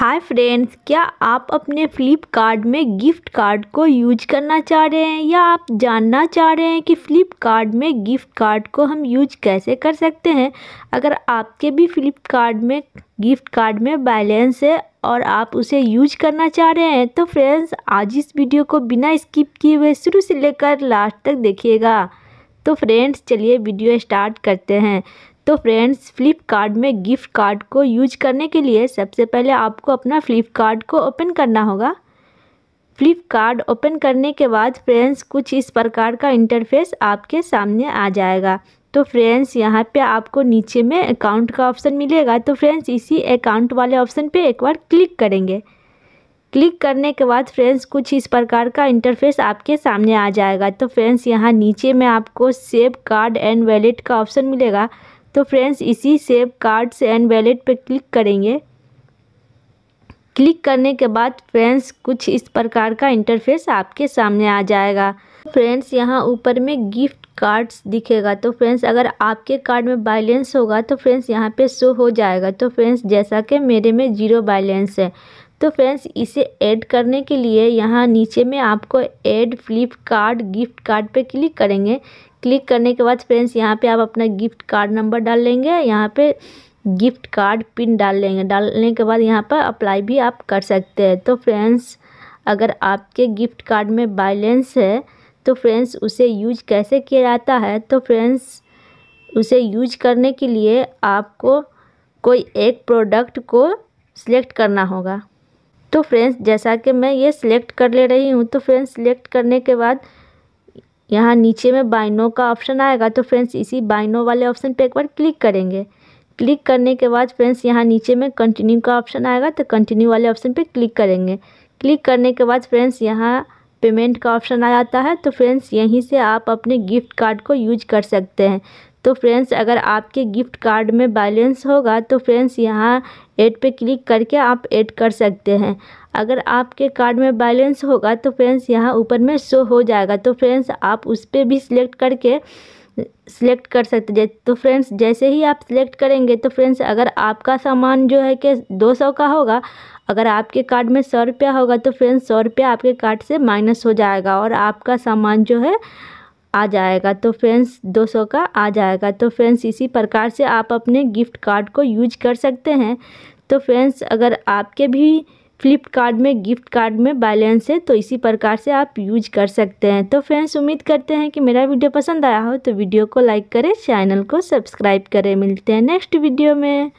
hi friends क्या आप अपने फ्लिपकार्ट में गिफ्ट कार्ड को यूज करना चाह रहे हैं या आप जानना चाह रहे हैं कि फ्लिपकार्ट में गिफ्ट कार्ड को हम यूज कैसे कर सकते हैं अगर आपके भी फ्लिपकार्ट में गिफ्ट कार्ड में बैलेंस है और आप उसे यूज करना चाह रहे हैं तो फ्रेंड्स आज इस वीडियो को बिना स्किप किए हुए शुरू से लेकर लास्ट तक देखिएगा तो फ्रेंड्स चलिए वीडियो स्टार्ट करते हैं तो फ्रेंड्स फ्लिपकार्ट में गिफ्ट कार्ड को यूज करने के लिए सबसे पहले आपको अपना फ्लिपकार्ट को ओपन करना होगा फ्लिपकार्ट ओपन करने के बाद फ्रेंड्स कुछ इस प्रकार का इंटरफेस आपके सामने आ जाएगा तो फ्रेंड्स यहाँ पे आपको नीचे में अकाउंट का ऑप्शन मिलेगा तो फ्रेंड्स इसी अकाउंट वाले ऑप्शन पे एक बार क्लिक करेंगे क्लिक करने के बाद फ्रेंड्स कुछ इस प्रकार का इंटरफेस आपके सामने आ जाएगा तो फ्रेंड्स यहाँ नीचे में आपको सेव कार्ड एंड वैलेट का ऑप्शन मिलेगा तो फ्रेंड्स इसी सेव कार्ड्स एंड वैलेट पर क्लिक करेंगे क्लिक करने के बाद फ्रेंड्स कुछ इस प्रकार का इंटरफेस आपके सामने आ जाएगा फ्रेंड्स यहाँ ऊपर में गिफ्ट कार्ड्स दिखेगा तो फ्रेंड्स अगर आपके कार्ड में बैलेंस होगा तो फ्रेंड्स यहाँ पे शो हो जाएगा तो फ्रेंड्स जैसा कि मेरे में ज़ीरो बैलेंस है तो फ्रेंड्स इसे ऐड करने के लिए यहाँ नीचे में आपको add Flipkart gift card पे क्लिक करेंगे क्लिक करने के बाद फ्रेंड्स यहाँ पे आप अपना गिफ्ट कार्ड नंबर डाल लेंगे यहाँ पे गिफ्ट कार्ड पिन डाल लेंगे डालने के बाद यहाँ पर अप्लाई भी आप कर सकते हैं तो फ्रेंड्स अगर आपके गिफ्ट कार्ड में बैलेंस है तो फ्रेंड्स उसे यूज कैसे किया जाता है तो फ्रेंड्स उसे यूज करने के लिए आपको कोई एक प्रोडक्ट को सिलेक्ट करना होगा तो फ्रेंड्स जैसा कि मैं ये सिलेक्ट कर ले रही हूँ तो फ्रेंड्स सिलेक्ट करने के बाद यहाँ नीचे में बाइनो का ऑप्शन आएगा तो फ्रेंड्स इसी बाइनो वाले ऑप्शन पे एक बार क्लिक करेंगे क्लिक करने के बाद फ्रेंड्स यहाँ नीचे में कंटिन्यू का ऑप्शन आएगा तो कंटिन्यू वाले ऑप्शन पे क्लिक करेंगे क्लिक करने के बाद फ्रेंड्स यहाँ पेमेंट का ऑप्शन आ जाता है तो फ्रेंड्स यहीं से आप अपने गिफ्ट कार्ड को यूज कर सकते हैं तो फ्रेंड्स अगर आपके गिफ्ट कार्ड में बैलेंस होगा तो फ्रेंड्स यहाँ ऐड पे क्लिक करके आप ऐड कर सकते हैं अगर आपके कार्ड में बैलेंस होगा तो फ्रेंड्स यहाँ ऊपर में शो हो जाएगा तो फ्रेंड्स आप उस पर भी सिलेक्ट करके सिलेक्ट कर सकते हैं तो फ्रेंड्स जैसे ही आप सिलेक्ट करेंगे तो फ्रेंड्स अगर आपका सामान जो है कि दो सौ का होगा अगर आपके कार्ड में सौ रुपया होगा तो फ्रेंड्स सौ रुपया आपके कार्ड से माइनस हो जाएगा और आपका सामान जो है आ जाएगा तो फ्रेंड्स 200 का आ जाएगा तो फ्रेंड्स इसी प्रकार से आप अपने गिफ्ट कार्ड को यूज कर सकते हैं तो फ्रेंड्स अगर आपके भी फ्लिपकार्ट में गिफ्ट कार्ड में बैलेंस है तो इसी प्रकार से आप यूज कर सकते हैं तो फ्रेंड्स उम्मीद करते हैं कि मेरा वीडियो पसंद आया हो तो वीडियो को लाइक करें चैनल को सब्सक्राइब करें मिलते हैं नेक्स्ट वीडियो में